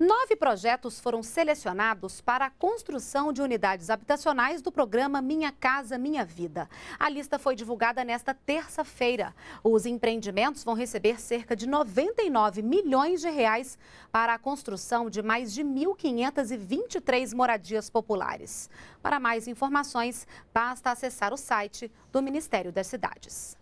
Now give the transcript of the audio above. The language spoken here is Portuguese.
Nove projetos foram selecionados para a construção de unidades habitacionais do programa Minha Casa Minha Vida. A lista foi divulgada nesta terça-feira. Os empreendimentos vão receber cerca de 99 milhões de reais para a construção de mais de 1.523 moradias populares. Para mais informações, basta acessar o site do Ministério das Cidades.